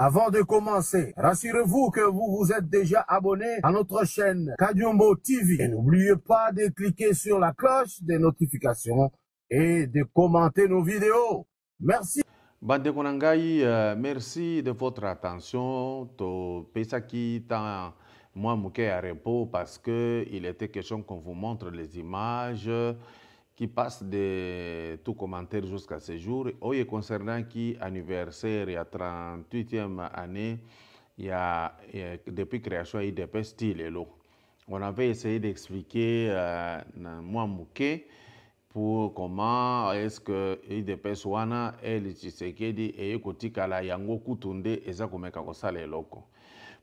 Avant de commencer, rassurez-vous que vous vous êtes déjà abonné à notre chaîne Kadiombo TV. Et n'oubliez pas de cliquer sur la cloche des notifications et de commenter nos vidéos. Merci. Bande Konangai, euh, merci de votre attention. To Pesaki moi à repos parce que était question qu'on vous montre les images qui passe de tout commentaire jusqu'à ce jour. est concernant qui anniversaire, il y a 38e année, il y a, depuis création IDP style et On avait essayé d'expliquer euh, moi pour comment est-ce que IDP Swana et Tshisekedi et Yango Kutunde et ça comme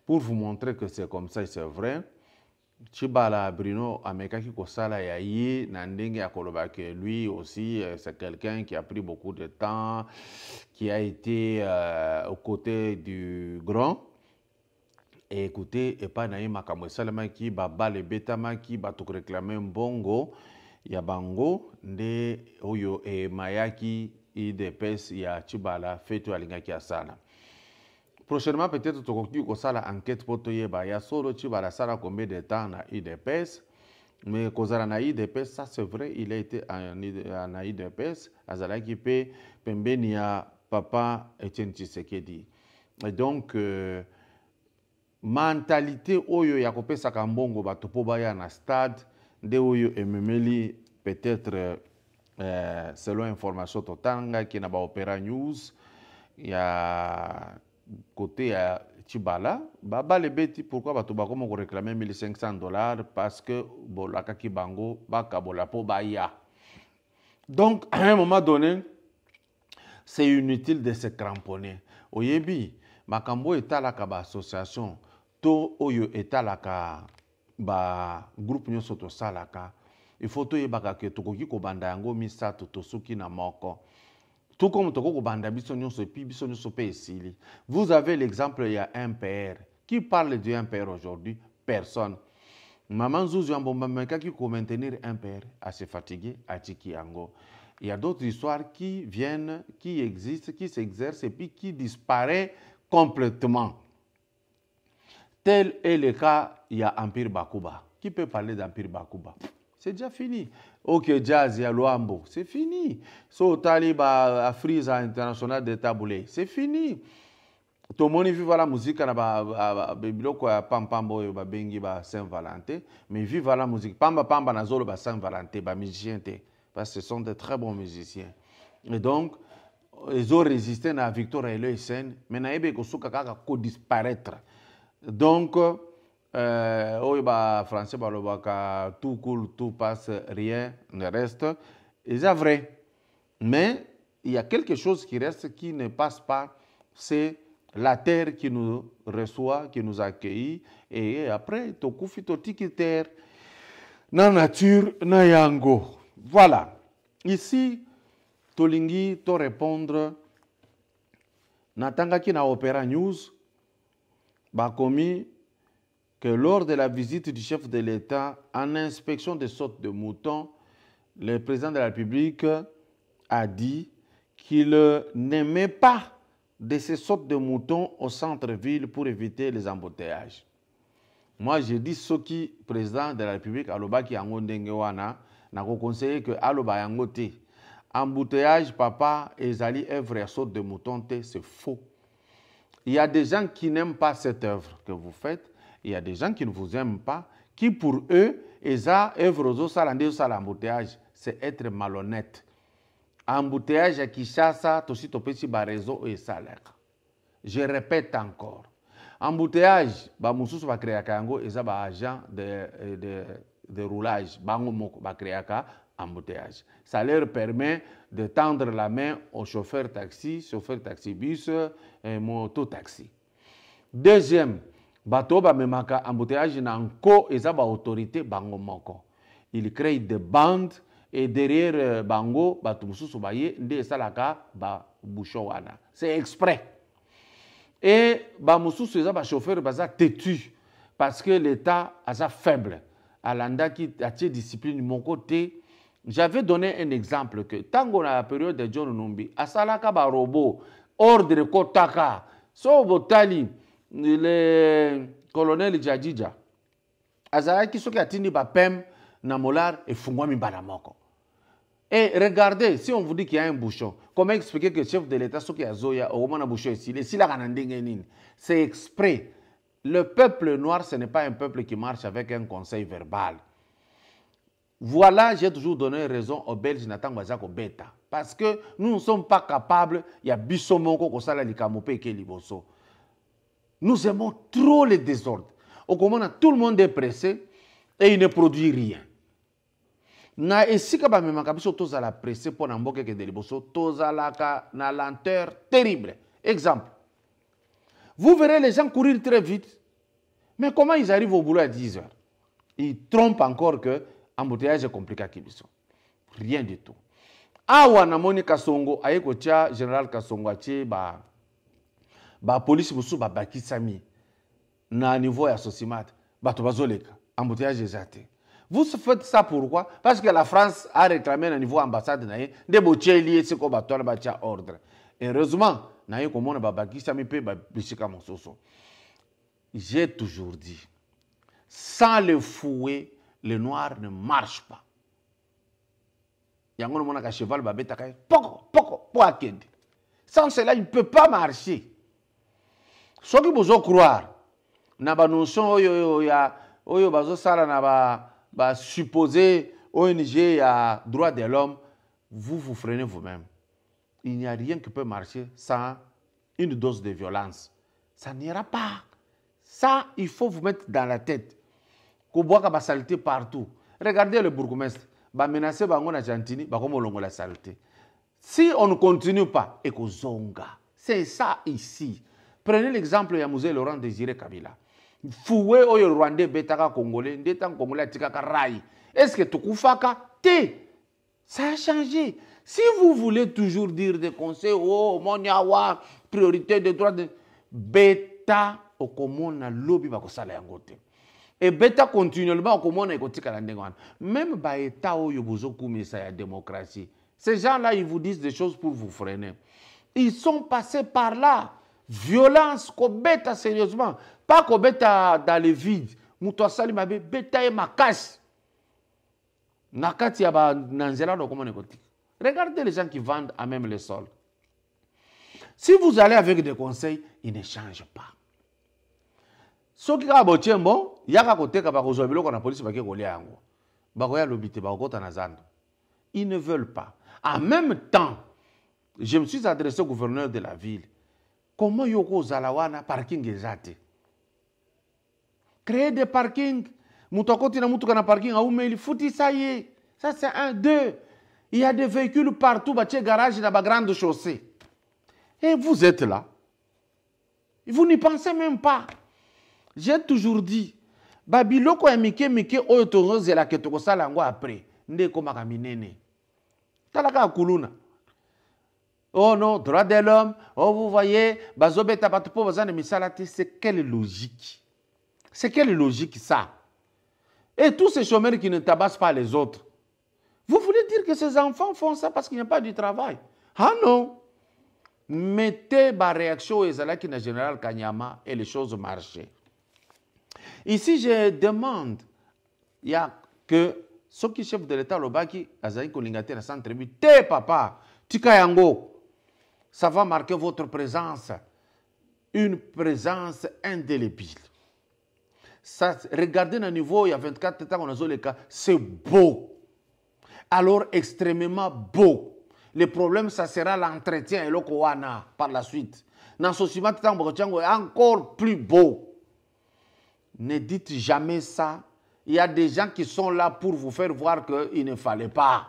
Pour vous montrer que c'est comme ça et c'est vrai, Chibala Bruno Amekaki Kosala lui aussi, euh, c'est quelqu'un qui a pris beaucoup de temps, qui a été euh, aux côtés du grand. Et écoutez, et pas naïma Kamwe qui baba le betama qui va tout a bongo, yabango, nde oyo et mayaki, ya Chibala, fetu alingaki asana. Prochainement, peut-être tokoki pour enquête il y ya solo la balasala combien de temps na udps mais kozala na udps ça c'est vrai il a été na udps azalaki mpe pembeni ya papa etienne tshisekedi et donc euh, mentalité oyo ya kopesaka mbongo bato mpo baya na stade nde oyo mmeli peut-être euh, selon information est na baopéra news ya côté ya tibala babale beti pourquoi bato bakoma koréclame 1500 dollars parce que bolakaki bango bakabola mpo baya donc à un moment donné c'est inutile de se cramponner oyebi makambo oyo etalaka baassociation to oyo etalaka bagroupe nyonso tosalaka il faut toyebaka ke tokoki kobanda yango misato tosuki na moko tout comme banda biso biso vous avez l'exemple il y a un père qui parle de un père aujourd'hui personne maman un père assez fatigué il y a d'autres histoires qui viennent qui existent qui s'exercent et puis qui disparaît complètement tel est le cas il y a empire bakuba qui peut parler d'empire bakuba c'est déjà fini ok jazz ya luambo c'est fini so otali frise international de tabule c'est fini tomoni viva la musique, na pam pambo pampamba oyo babengi ba saint valentin mais vive la musique. na pambapamba ba saint valentin ba te parce que ce sont des très bons musiciens et donc ils ont résisté na victor eleu esene mais nayebi ekosuka kaka disparaître donc euh, oh, bah, bah, le français tout coule tout passe rien ne reste C'est vrai mais il y a quelque chose qui reste qui ne passe pas c'est la terre qui nous reçoit qui nous accueille. et après qui est terre La nature na yango voilà ici tolingi torépondre qui na opéra news bakomi que lors de la visite du chef de l'État en inspection des sortes de moutons, le président de la République a dit qu'il n'aimait pas de ces sortes de moutons au centre-ville pour éviter les embouteillages. Moi, j'ai dit ce qui, président de la République, Aloba qui yango na que Aloba Yangote Embouteillage, papa, Ezali, œuvre et sorte de moutons, c'est faux. Il y a des gens qui n'aiment pas cette œuvre que vous faites il y a des gens qui ne vous aiment pas, qui pour eux, Eza, Evrozo, Salandé, Salambouteage, c'est être malhonnête. Embouteillage à Kishasa, Toshi Topesi, Barezo et salaire. Je répète encore. Embouteillage, et Bakreakango, Eza, agent de, de, de roulage, Bangomoko, Bakreaka, embouteillage. Ça leur permet de tendre la main aux chauffeurs taxi, chauffeurs taxi-bus et moto-taxi. Deuxième, bato memaka, bamemaka embouteillage na nko eza baautorité bango moko il crée de bandes et derrière euh, bango bato mosusu baye nde esalaka babouchon wana c'est exprès e bamosusu eza bachauffeur baza têtu parce que l'état aza faible alandaki atie discipline moko te j'avais donné un exemple que tango na période de john numbi asalaka barobot ordre kotaka so botali le colonel jajija azalaki soki tini bapeme na molare efungwami bana moko Et regardez, si on vous dit qu'il y a un bouchon, comment expliquer que le chef de l'État, ce qui a Zoya, au moment bouchon ici, c'est exprès. Le peuple noir, ce n'est pas un peuple qui marche avec un conseil verbal. Voilà, j'ai toujours donné raison aux Belges, Nathan Wazako Beta. Parce que nous ne sommes pas capables, il y a Bissomoko, Kosala, Likamope et Keliboso. Nous aimons trop le désordre. Au commandant, tout le monde est pressé et il ne produit rien. na esika bamemaka biso pour presse mpo na mboka ekende la tozalaka na lenteur terrible exemple vous verrez les gens courir très vite mais comment ils arrivent au boulot à 10 heures ils trompent encore que embouteillage est compliqué. rien du tout awa Monica kasongo aye kotia général kasongo ba police bapolisi mosusu dans na niveau ya socimat bato bazoleka embouteillage eza vous faites ça pourquoi parce que la france a réclamé na niveau ambassade na de nde botyeli c'est sikoyo bato ba cha ordre heureusement naye komona babakisami mpe babisika mosusu j'ai toujours dit sans le fouet le noir ne marche pas mona qui cheval babetaka ye poko poko po akende sans cela il ne peut pas marcher ce croire na banotion oyo oyo ya oyo bazosala na ba ba ong ya droit de l'homme vous vous freinez vous-même il n'y a rien qui peut marcher sans une dose de violence ça n'ira pas ça il faut vous mettre dans la tête la saleté partout regardez le bourgmestre bamenace bango na gentini la saleté. si on ne continue pas ekozonga c'est ça ici Prenez l'exemple Yamouze musée Laurent Désiré Kabila. Foué oyo Rwandais betaka congolais, ndeta congolais ka rai. Est-ce que tukufaka te Ça a changé. Si vous voulez toujours dire des conseils, oh, mon yawa, priorité des droits de beta okomona lobby bakosala en côté. Et beta continuellement okomona ekotikala ndenge wana. Même ba état oyo y ya démocratie. Ces gens-là, ils vous disent des choses pour vous freiner. Ils sont passés par là violence kobeta sérieusement pas kobeta dans le vide Mouto asali mabe beta ye makasi na kati ya ba nanzela na regardez les gens qui vendent à même le sol si vous allez avec des conseils ils ne change pas soki kaka botyembo yaka koteka bakozwa ko na polisi bake ko yango y'a lobi te bakokota na zando ils ne veulent pas en même temps je me suis adressé au gouverneur de la ville comment yokozala wana parking ezate créer des parkings, moto akotina mutuka na parking aumeli futisa ye ça c'est un deux il y a des véhicules partout batie garage na grande chaussée et vous êtes là vous n'y pensez même pas j'ai toujours dit babiloko ya mike mike oyo tokozela ke tokosala yango après, nde ekomaka minene tala ka kuluna Oh non, droit de l'homme. Oh, vous voyez, c'est quelle logique C'est quelle logique ça Et tous ces chômeurs qui ne tabassent pas les autres, vous voulez dire que ces enfants font ça parce qu'il n'y a pas du travail Ah non Mettez ma réaction aux général Kanyama et les choses marchent. Ici, je demande il y a que ce qui chef de l'État, Lobaki, Azaï Kolingate, la centre, te papa, tika yango, ça va marquer votre présence, une présence indélébile. Ça, regardez le niveau, il y a 24 ans, on a le cas, c'est beau. Alors, extrêmement beau. Le problème, ça sera l'entretien et le par la suite. Dans ce suivant, encore plus beau. Ne dites jamais ça. Il y a des gens qui sont là pour vous faire voir qu'il ne fallait pas.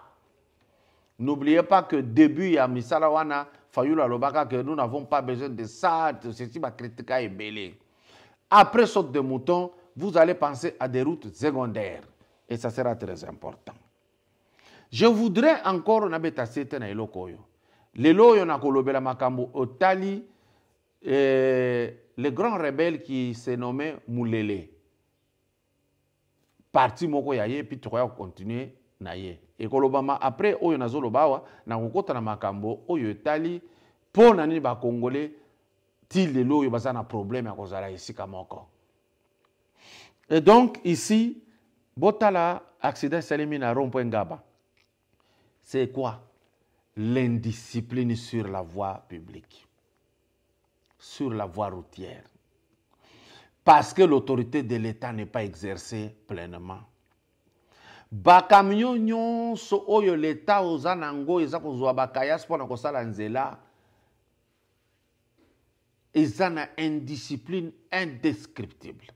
N'oubliez pas que début, il y a Misalawana, la Lobaka, que nous n'avons pas besoin de ça, de ceci, ma critique est belle. Après saute de mouton, vous allez penser à des routes secondaires. Et ça sera très important. Je voudrais encore nabeta sete na eloko le Lelo oyo nakolobela makambo otali eh, le grand rebelle qui s'est nommé Moulele. Parti moko Yaye, puis tokoya continuer na ye ekolobama après oyo nazoloba na kokota na makambo oyo etali mpo na nini bakongole ti lelo oyo baza na problème ya kozala esika moko et donc ici botala accident esalemi na rond point c'est quoi l'indiscipline sur la voie publique sur la voie routière parce que l'autorité de l'état n'est pas exercée pleinement bakamio nyonso oyo leta oza nango eza kozwa bakayasi mpona kosala nzela eza na indiscipline indescriptible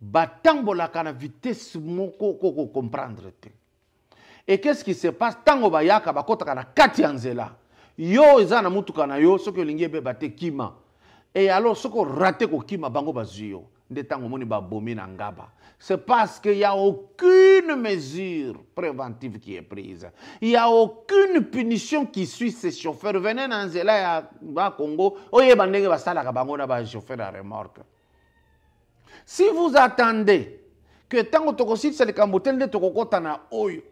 batambolaka na vitese moko koko comprendre te et qu'est-ce qui se passe ntango bayaka bakɔtaka na kati ya nzela yo eza na motuka na yo soki olingi ebeba te kima e alors soki orate kokima bango bazwi yo c'est parce qu'il n'y a aucune mesure préventive qui est prise il n'y a aucune punition qui suit ces chauffeurs Venez dans le Congo. oyeba ndenge remorque si vous attendez que tant que c'est le de na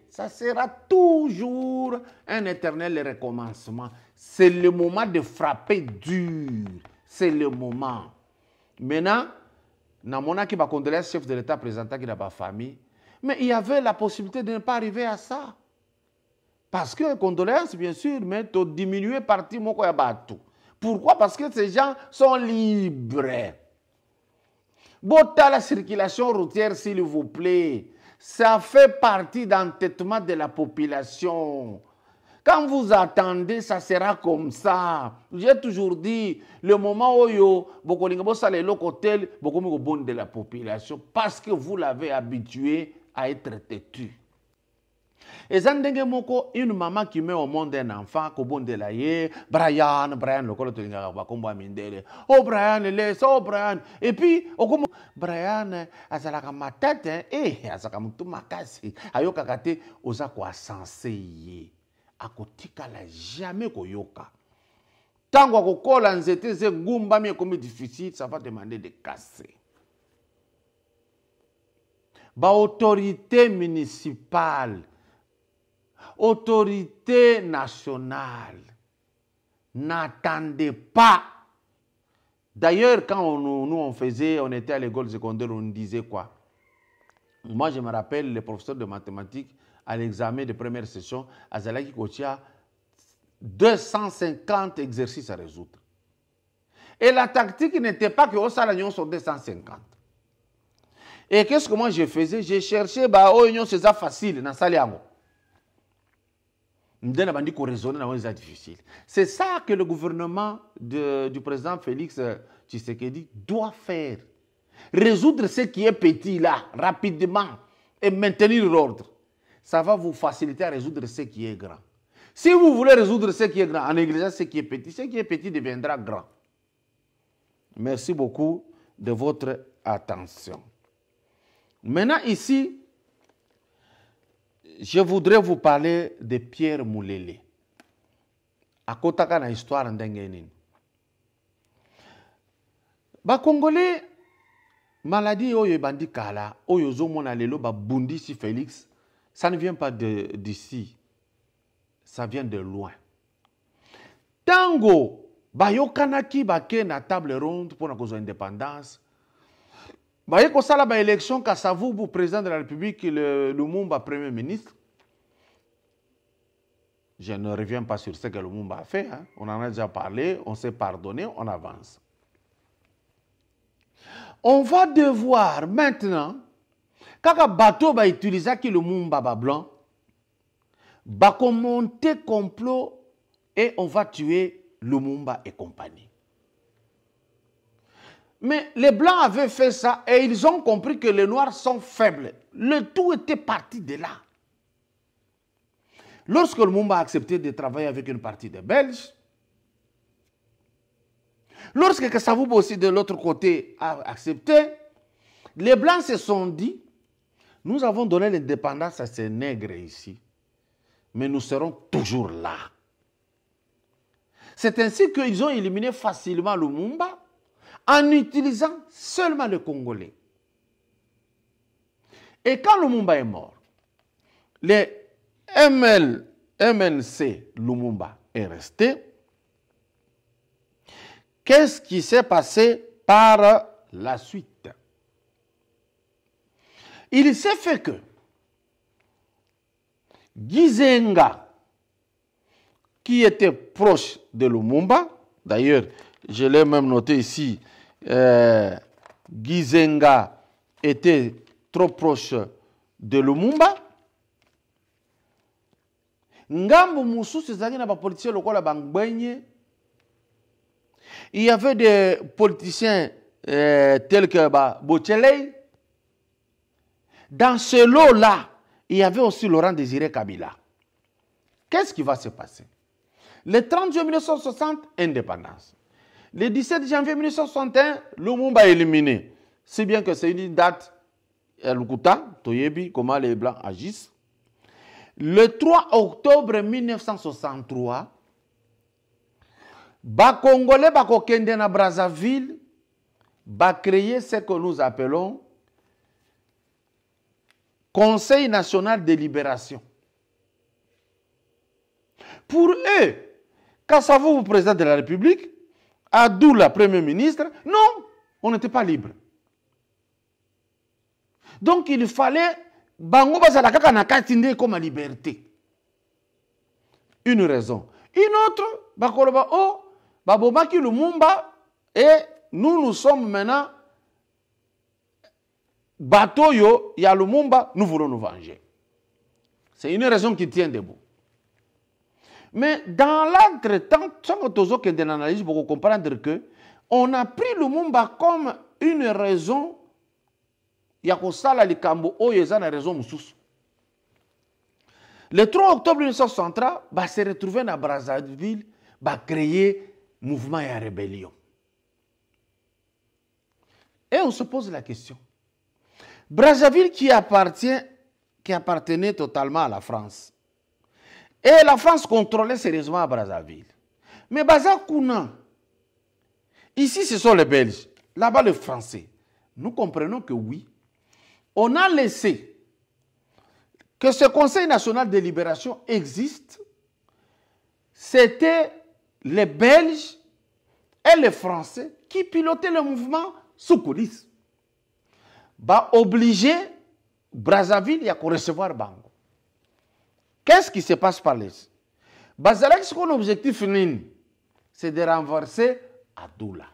ça sera toujours un éternel recommencement c'est le moment de frapper dur c'est le moment maintenant va le chef de l'état présentaki na famille. mais il y avait la possibilité de ne pas arriver à ça parce que condoléances bien sûr mais partie diminuer parti Mokoyabatu. pourquoi parce que ces gens sont libres la circulation routière s'il vous plaît ça fait partie d'entêtement de la population quand vous attendez, ça sera comme ça. J'ai toujours dit, le moment où yo, hôtel, beaucoup de la population, parce que vous l'avez habitué à être têtu. Et zandenge moko, une maman qui met au monde un enfant, la Brian, Brian, le tolinga de mindele. Oh Brian, laisse, oh Brian. Et puis, okomo Brian, tête, eh, azalaka muntu makasi, ayokaka te oza ko sensé akotikala jamais koyoka ntango akokola nzete que mais ekomi difficile ça va demander de casser autorité municipale autorité nationale n'attendez pas d'ailleurs quand nous on faisait on était à l'école secondaire on disait quoi moi je me rappelle les professeurs de mathématiques à l'examen de première session, Azalaki Zalaki, 250 exercices à résoudre. Et la tactique n'était pas que Union sont 250. Et qu'est-ce que moi je faisais J'ai cherché, bah, oh, union, c'est ça facile, dans difficiles. C'est ça que le gouvernement du président Félix euh, Tshisekedi doit faire. Résoudre ce qui est petit là, rapidement, et maintenir l'ordre ça va vous faciliter à résoudre ce qui est grand. Si vous voulez résoudre ce qui est grand en négligeant ce qui est petit, ce qui est petit deviendra grand. Merci beaucoup de votre attention. Maintenant, ici, je voudrais vous parler de Pierre Moulele. akotaka na histoire de nini bakongole maladie oyo kala Bundi félix ça ne vient pas d'ici, ça vient de loin. Tango, bayokanaki bake na table ronde pour la cause de indépendance. y a ba élection Kasavubu président de la République le Lumumba premier ministre. Je ne reviens pas sur ce que le Lumumba a fait. Hein. On en a déjà parlé, on s'est pardonné, on avance. On va devoir maintenant le bateau kaka Mumba blanc lumumba va le complot et on va tuer Mumba et compagnie mais les blancs avaient fait ça et ils ont compris que les noirs sont faibles le tout était parti de là lorsque le Mumba a accepté de travailler avec une partie des belges Lorsque Kassavouba aussi de l'autre côté a accepté, les Blancs se sont dit, nous avons donné l'indépendance à ces nègres ici, mais nous serons toujours là. C'est ainsi qu'ils ont éliminé facilement Lumumba en utilisant seulement le Congolais. Et quand Lumumba est mort, les ML, MNC Lumumba est resté. Qu'est-ce qui s'est passé par la suite il s'est fait que Gizenga, qui était proche de Lumumba, d'ailleurs, je l'ai même noté ici, euh, Gizenga était trop proche de Lumumba. ngambo c'est un politicien local de Bangui. il y avait des politiciens euh, tels que ba bochelei dans ce lot-là, il y avait aussi Laurent Désiré Kabila. Qu'est-ce qui va se passer Le 30 juin 1960, indépendance. Le 17 janvier 1961, Lumumba est éliminé. Si bien que c'est une date, euh, Lukuta, Toyebi, comment les Blancs agissent. Le 3 octobre 1963, Congolais congolais, na Brazzaville, va créer ce que nous appelons Conseil national de libération. Pour eux, le président de la République, la premier ministre, non, on n'était pas libre. Donc il fallait bango bazala comme liberté. Une raison. Une autre, bakoloba oh, et nous nous sommes maintenant Batoyo, yo, nous voulons nous venger. C'est une raison qui tient debout. Mais dans l'entretemps, sans que tu analyse pour comprendre que on a pris Lumumba comme une raison il y a la likambo y raison Le 3 octobre 1963, bah se retrouvé dans Brazzaville, créé créer mouvement et rébellion. Et on se pose la question Brazzaville qui, qui appartenait totalement à la France. Et la France contrôlait sérieusement Brazzaville. Mais Bazakouna, ici ce sont les Belges, là-bas les Français. Nous comprenons que oui, on a laissé que ce Conseil national de libération existe. C'était les Belges et les Français qui pilotaient le mouvement sous coulisses va obliger Brazzaville à recevoir Bango. Qu'est-ce qui se passe par bah, là l'objectif ce objectif c'est de renverser Adoula,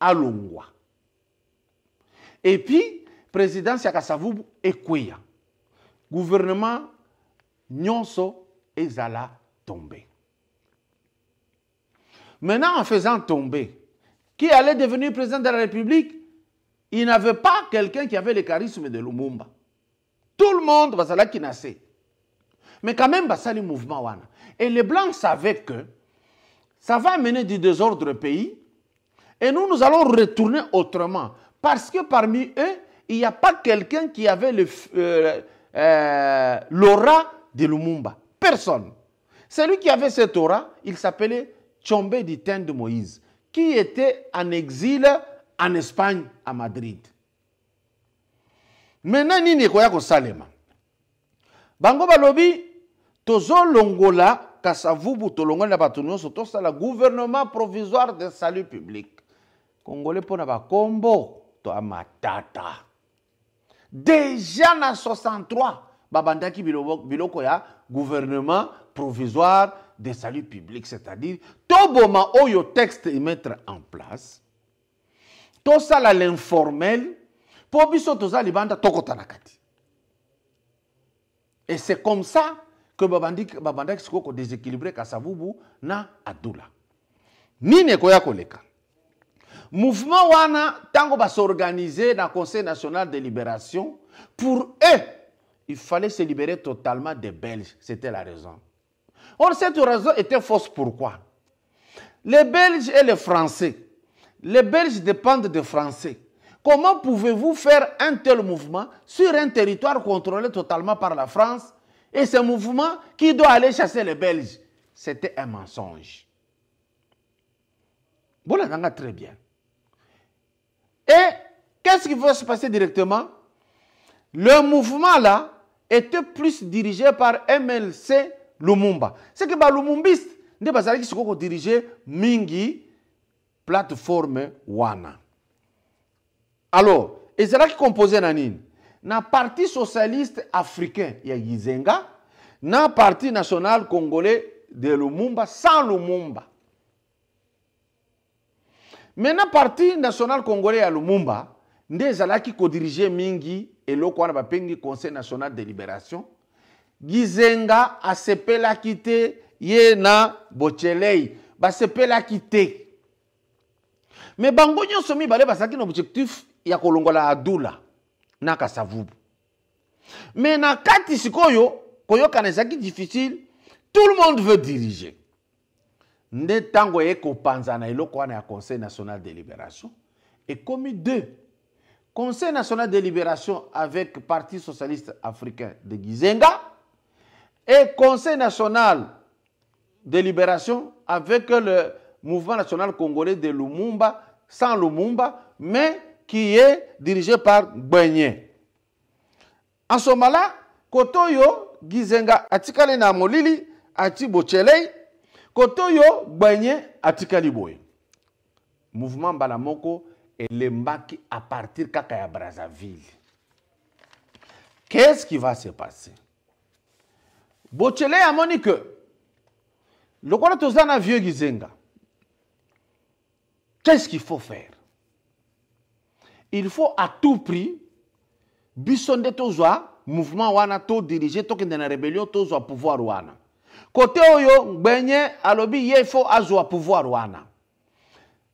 Alongwa. Et puis, président et Le gouvernement Nyonso Ezala tombé. Maintenant, en faisant tomber, qui allait devenir président de la République il n'avait pas quelqu'un qui avait le charisme de Lumumba. Tout le monde, Basala c'est. Mais quand même, le mouvement wana. Et les Blancs savaient que ça va amener du désordre au pays et nous, nous allons retourner autrement. Parce que parmi eux, il n'y a pas quelqu'un qui avait euh, euh, l'aura de Lumumba. Personne. Celui qui avait cette aura, il s'appelait Tchombe Diten de Moïse, qui était en exil en Espagne, à Madrid. Maintenant, nini ekoya kosalema? Bango balobi tozolongola kasavubu tolongoli na batunyo, soto sala gouvernement provisoire de salut public. Congolais ba kombo, to matata. Déjà na 63 babandaki biloko ya gouvernement provisoire de salut public, c'est-à-dire toboma oyo texte e mettre en place tout tosala l'informel pour biso toza libanda tout na kati et c'est comme ça que babandaki sikoyo kodéséquilibre kasavubu na adula nini ekoya Le mouvement wana s'organiser dans le conseil national de libération pour eux il fallait se libérer totalement des belges c'était la raison or cette raison était fausse pourquoi les belges et les français les Belges dépendent des Français. Comment pouvez-vous faire un tel mouvement sur un territoire contrôlé totalement par la France et ce mouvement qui doit aller chasser les Belges C'était un mensonge. Voilà, très bien. Et qu'est-ce qui va se passer directement Le mouvement là était plus dirigé par MLC Lumumba. C'est que les bah, Lumumbistes, ne dirigé Mingi, platforme wana alors ezalaki kompoze na nini na parti socialiste africain ya gizenga na parti national congolais de lumumba sans lumumba maintenant parti national congolais ya lumumba nde ezalaki kodirige mingi eloko wana bapengi conseil national de libération gizenga asepelaki te ye na bochelei basepelaki te Mais bango nyonso mibale bazalaki no objectif ya kolongola adula na kasavubu Mais na kati sikoyo un kanezaki difficile tout le monde veut diriger nde ko eye eloko conseil national de libération Et comme deux conseil national de libération avec parti socialiste africain de gizenga et conseil national de libération avec le mouvement national congolais de Lumumba sans Lumumba, mais qui est dirigé par Gwenye. En Somala, Kotoyo Gizenga atikale na molili ati Kotoyo Gwenye atikali boye. Mouvement Balamoko l'embaki à partir kaka Brazzaville. Qu'est-ce qui va se passer? Bochelei amoni Le lokola tozana vieux Gizenga Qu'est-ce qu'il faut faire Il faut à tout prix bisonde tozwa mouvement wana to diriger tokende na rébellion tozwa pouvoir wana kote oyo ngbenye alobi ye fo azwa pouvoir wana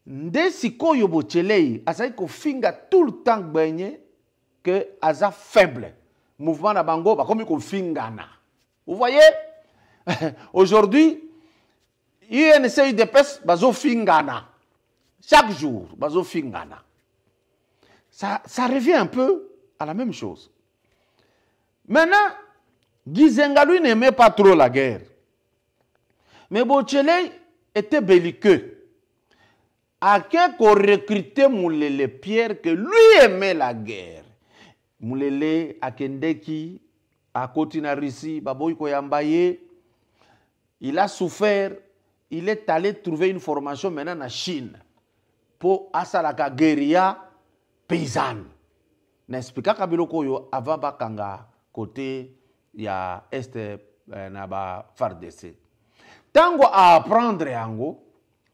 nde sikoyo bochelei azali finga tout le temps ngbenye ke asa faible mouvement na bango bakomi kofingana vous voyez aujourd'hui unc udps bazofingana chaque jour, ça, ça revient un peu à la même chose. Maintenant, Gizenga, lui, n'aimait pas trop la guerre. Mais Bochele était belliqueux. A quel qu'on recrutait Moulele Pierre, que lui aimait la guerre. Moulele, Akendeki, à Baboy Koyambaye, il a souffert, il est allé trouver une formation maintenant en Chine mpo asalaka guérilla paysanne na explikaka biloko yo avant kanga côté ya este eh, na ba Tango a apprendre yango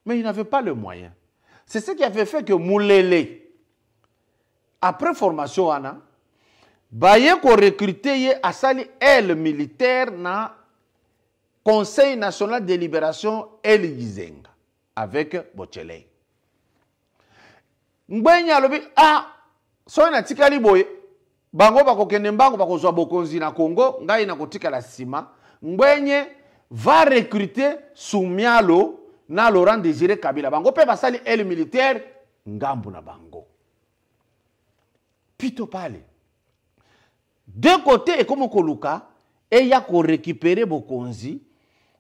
mais il n'avait pas le moyen c'est ce qui avait fait que Moulele, après formation wana baye korecrute ye asali elle militaire na conseil national de libération Gizeng, avec bochelei ngbenye alobi ah soki natikali boye bango bakokende mbango bakozwa bokonzi na kongo ngai nakotikala nsima ngbenye va rekrute sumialo na laurent désiré kabila bango mpe basali ele militaire ngambu na bango pito pale de kote ekomi koluka eya korekipere bokonzi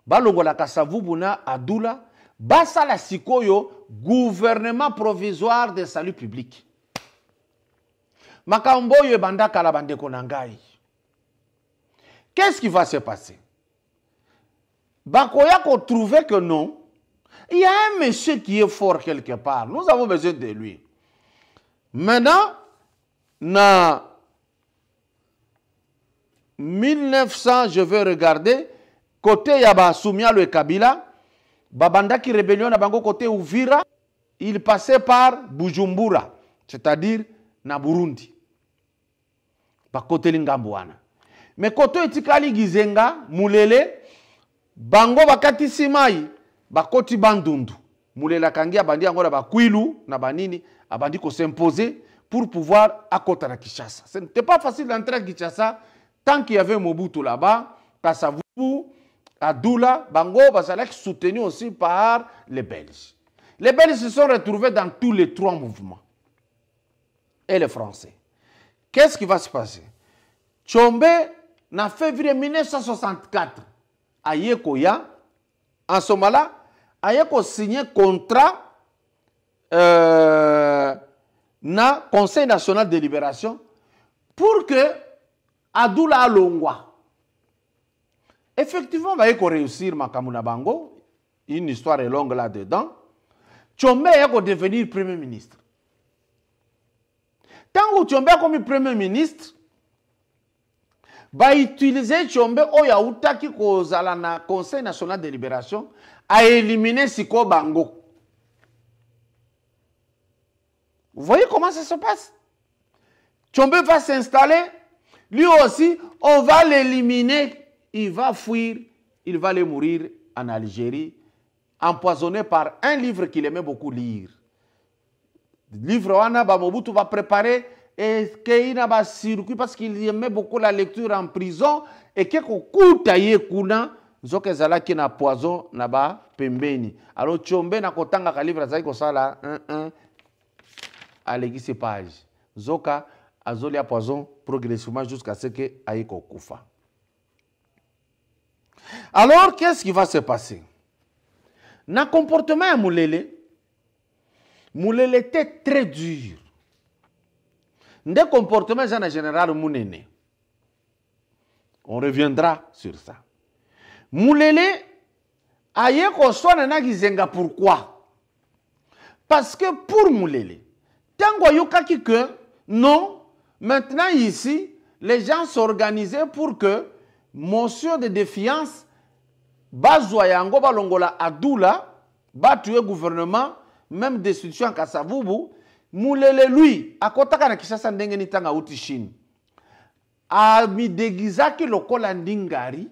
balongolaka savubu na adula basala sikoyo gouvernement provisoire de salut public qu'est-ce qui va se passer Bakoyako trouvait que non il y a un monsieur qui est fort quelque part nous avons besoin de lui maintenant na 1900 je vais regarder côté ya basumia le kabila babandaki rébellion na bango côté Uvira, ils passaient par Bujumbura, c'est-à-dire na Burundi. bakoteli ngambo wana me koto etikali gizenga mulele bango bakatisi mai bakoti bandundu mulele akangi abandi yango na bakwilu na banini abandi kosimpose pour pouvoir akota na kinshasa ce n'était pas facile d'entrer à kinshasa tant qu'il y avait mobutu là-bas kasavou Adoula, Bango Basalek, soutenu aussi par les Belges. Les Belges se sont retrouvés dans tous les trois mouvements. Et les Français. Qu'est-ce qui va se passer Tchombe, en février 1964, à Yekoya, en Somala, a signé contrat euh, na Conseil national de libération pour que Adoula Alongwa, Effectivement, va qu'on réussir Makamuna Bango. Une histoire est longue là-dedans. Tchombe va devenir Premier ministre. Tant que Tchombe comme Premier ministre, va utiliser Tchombe Oyaouta qui cause Conseil national de libération à éliminer Siko Bango. Vous voyez comment ça se passe Tchombe va s'installer. Lui aussi, on va l'éliminer il va fuir, il va aller mourir en Algérie, empoisonné par un livre qu'il aimait beaucoup lire. Le livre Wana bah, va préparer et Keina va bah, circuit parce qu'il aimait beaucoup la lecture en prison et il kutaye kuna nzoka ezalaki na poison na pembeni. alo tshombe na un livre un... Il a page azole un poison progressivement jusqu'à ce que aiko kufa. Alors, qu'est-ce qui va se passer Dans le comportement de Moulele, Moulele était très dur. le comportement, en général, Mounene. On reviendra sur ça. Moulele, aye koswana na zenga. pourquoi Parce que pour Moulele, tango yukaki que, non, maintenant ici, les gens s'organisaient pour que motion de défiance bazoyango yango balongola adula batue gouvernement même destitution kasavubu mulele lui akotaka na kisasa ndenge nini ntango a mi déguisaki lokola ndingari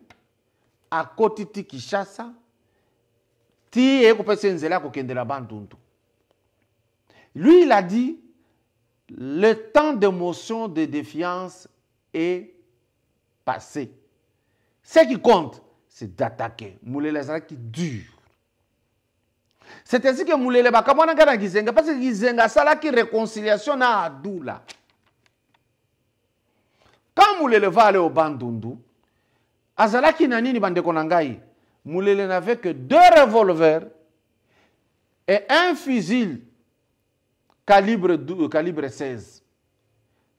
akoti ti kinshasa ti ekopesa nzela ya kokendela bandundu lui il a dit le temps de motion de défiance est passé ce qui compte, c'est d'attaquer. Moulele ça qui dure. C'est ainsi que Moulele quand kana gizenga parce que gizenga ça là qui réconciliation na adula. Quand Moulele va aller au Bandundu, Azalaki qui na nini Moulele n'avait que deux revolvers et un fusil calibre calibre 16.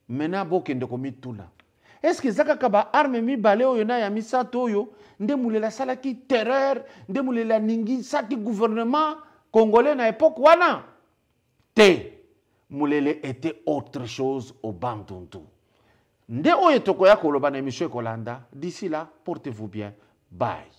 Maintenant tout là. eske eza kaka baarme mibale oyo na ya misato oyo nde mulelo asalaki terreur nde mulelo aningisaki gouvernement congolais na epoke wana te mulele était autre chose au bandundu nde oyo tokoya koloba na émission ekolanda d'ici là portez vous bien bye